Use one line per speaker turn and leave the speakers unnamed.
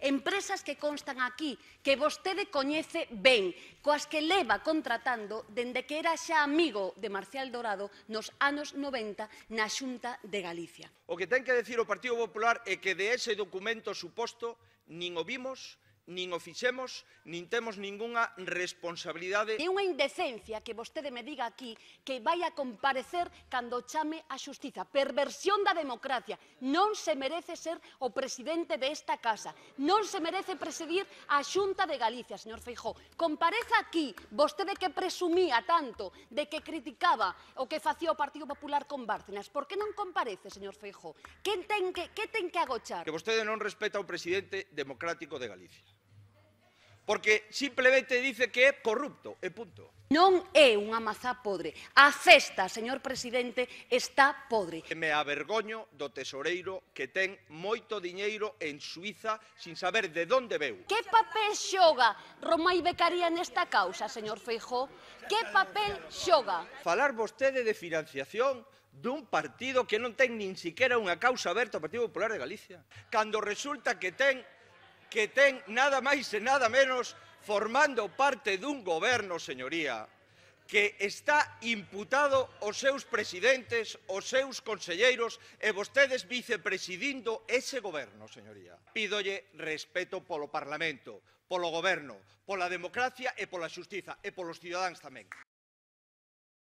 Empresas que constan aquí, que vostede coñece ben, coas que leva contratando dende que era xa amigo de Marcial Dorado nos anos 90 na Xunta de Galicia.
O que ten que decir o Partido Popular é que de ese documento suposto nin o vimos, nin o fixemos, nin temos ningunha responsabilidade. É
unha indecencia que vostede me diga aquí que vai a comparecer cando chame a xustiza. Perversión da democracia. Non se merece ser o presidente desta casa. Non se merece presidir a Xunta de Galicia, señor Feijó. Compareza aquí vostede que presumía tanto de que criticaba o que facía o Partido Popular con Bárcenas. Por que non comparece, señor Feijó? Que ten que, que ten que agochar? Que
vostede non respeta o presidente democrático de Galicia porque simplemente dice que é corrupto, e punto.
Non é unha mazá podre. A cesta, señor presidente, está podre.
Me avergoño do tesoreiro que ten moito diñeiro en Suiza sin saber de onde veu.
Que papel xoga Romai Becaría nesta causa, señor Feijó? Que papel xoga?
Falar vostede de financiación dun partido que non ten nin siquiera unha causa aberta ao Partido Popular de Galicia. Cando resulta que ten que ten nada máis e nada menos formando parte dun goberno, señoría, que está imputado os seus presidentes, os seus conselleiros e vostedes vicepresidindo ese goberno, señoría. Pídolle respeto polo Parlamento, polo goberno, pola democracia e pola xustiza e polos cidadáns tamén.